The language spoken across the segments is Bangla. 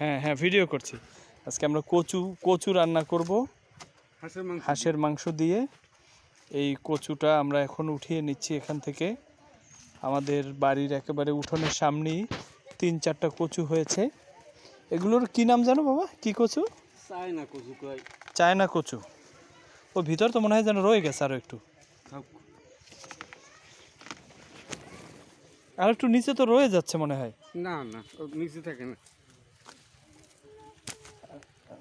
হ্যাঁ হ্যাঁ ভিডিও করছি আজকে আমরা কচু কচু রান্না করব হাঁসের মাংস দিয়ে এই কচুটা আমরা এখন উঠিয়ে নিচ্ছি এখান থেকে আমাদের বাড়ির একেবারে উঠোনের সামনেই তিন চারটা কচু হয়েছে এগুলোর কি নাম জানো বাবা কি কচু চায়না কচু চায়না কচু ও ভিতর তো মনে হয় যেন রয়ে গেছে আরও একটু আর একটু নিচে তো রয়ে যাচ্ছে মনে হয় না না নিচে থাকে না Ah.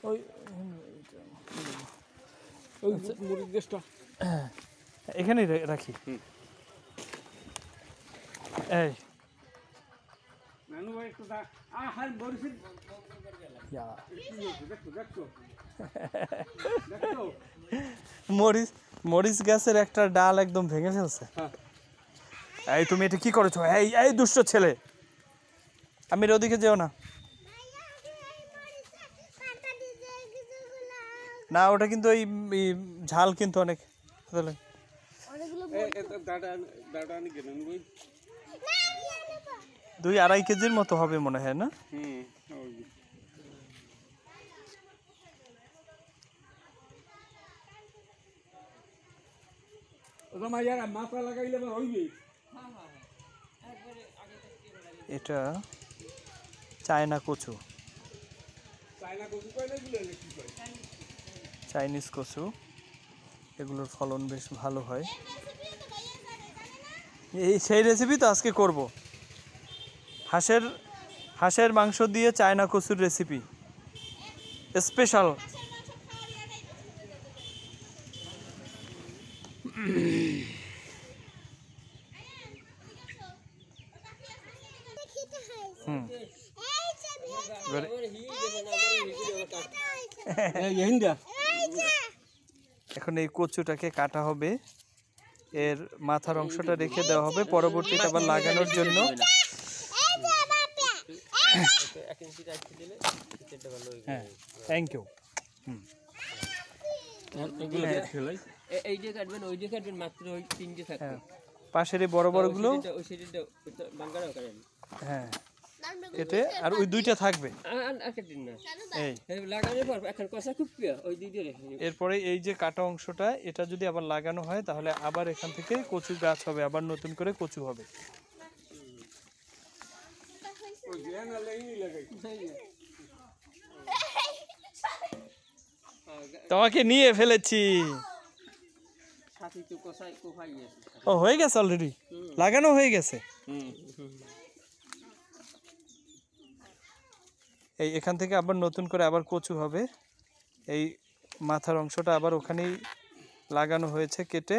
Oh. Moet ik dit toch? Ik ga niet, Rakje. Hm. মরিচ মরিচ গ্যাসের একটা ডাল একদম ভেঙে ফেলছে হ্যাঁ। এই তুমি এটা কি করেছো এই এই দুষ্ট ছেলে আমি ওদিকে যেও না না ওটা কিন্তু ওই ঝাল কিন্তু অনেক দুই আড়াই কেজির মতো হবে মনে হয় না এটা চায়না কচু চাইনিজ কচু এগুলোর ফলন বেশ ভালো হয় এই সেই রেসিপি তো আজকে করবো হাঁসের হাঁসের মাংস দিয়ে চায়না কচুর রেসিপি ইয়ে স্পেশাল এখন এই কচুটাকে কাটা হবে এর মাথার অংশটা রেখে দেওয়া হবে পরবর্তীতে আবার লাগানোর জন্য থ্যাংক হ্যাঁ, হ্যাঁ। ইউ ওই থাকবে হ্যাঁ, পাশের বড় এতে আর ওই দুইটা থাকবে খুব এরপরে এই যে কাটা অংশটা এটা যদি আবার লাগানো হয় তাহলে আবার এখান থেকে কচু গাছ হবে আবার নতুন করে কচু হবে তোমাকে নিয়ে ফেলেছি ও হয়ে গেছে অলরেডি লাগানো হয়ে গেছে এই এখান থেকে আবার নতুন করে আবার কচু হবে এই মাথার অংশটা আবার ওখানেই লাগানো হয়েছে কেটে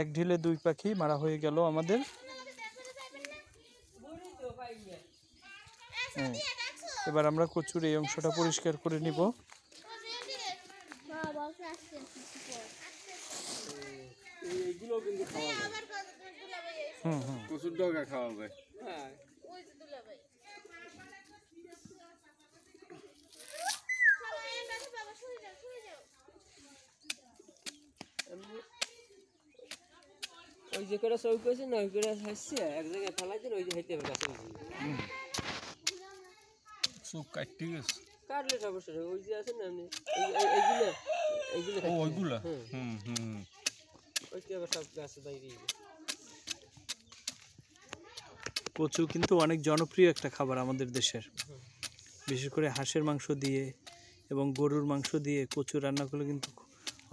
এক ঢিলে দুই পাখি মারা হয়ে গেল আমাদের হ্যাঁ, এবার আমরা কচুর এই অংশটা পরিষ্কার করে নিব হুম হুম কচুর ডগা খাওয়াবে হ্যাঁ ওই যে করে চৌক আছে না ওই করে হাসছে এক জায়গায় ফেলাই দিলে ওই যে হাইতে হবে গাছে চোখ কাটতে গেছে কাটলে সমস্যা ওই যে আছে না আপনি মানে এইগুলো এইগুলো ও ওইগুলো হুম হুম ওইটা আবার সব গাছে বাইরে কচু কিন্তু অনেক জনপ্রিয় একটা খাবার আমাদের দেশের বিশেষ করে হাঁসের মাংস দিয়ে এবং গরুর মাংস দিয়ে কচু রান্না করলে কিন্তু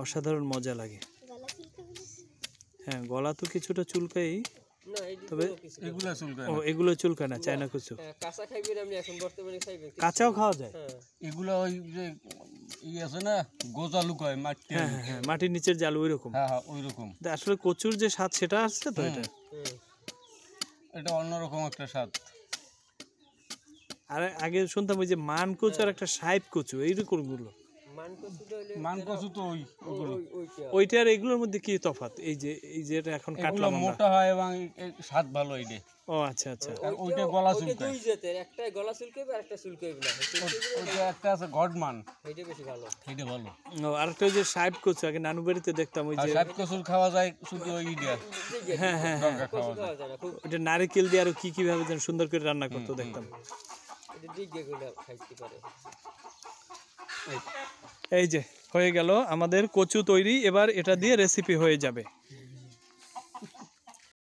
অসাধারণ মজা লাগে হ্যাঁ গলা তো কিছুটা চুলকাই তবে এগুলো চুলকায় ও এগুলো না চায়না কুচু হ্যাঁ, কাঁচা কাঁচাও খাওয়া যায় হ্যাঁ। এগুলো ওই যে না গোজালু কয় মাটি হ্যাঁ, হ্যাঁ হ্যাঁ মাটির নিচের জাল ওই রকম হ্যাঁ হ্যাঁ ওই রকম আসলে কচুর যে স্বাদ সেটা আসছে তো এটা এটা অন্যরকম একটা স্বাদ আর আগে শুনতাম ওই যে মান কচু আর একটা সাহেব কচু এইরকম গুলো ওইটার এগুলোর মধ্যে কি তফাত এই যে এই যেটা এখন কাটলাম মোটা হয় এবং স্বাদ ভালো ও আচ্ছা আচ্ছা ওইটা গলা দুই জাতের একটা গলা আর একটা ওইটা মানে একটা আছে গডমান এইটা বেশি ভালো এইটা ভালো ও যে সাহেব কচু আগে নানু বাড়িতে দেখতাম ওই যে সাহেব খাওয়া যায় শুধু ওই হ্যাঁ হ্যাঁ ওইটা দিয়ে আর কি কি ভাবে যেন সুন্দর করে রান্না করতে দেখতাম এটা খাইতে পারে এই যে হয়ে গেল আমাদের কচু তৈরি এবার এটা দিয়ে রেসিপি হয়ে যাবে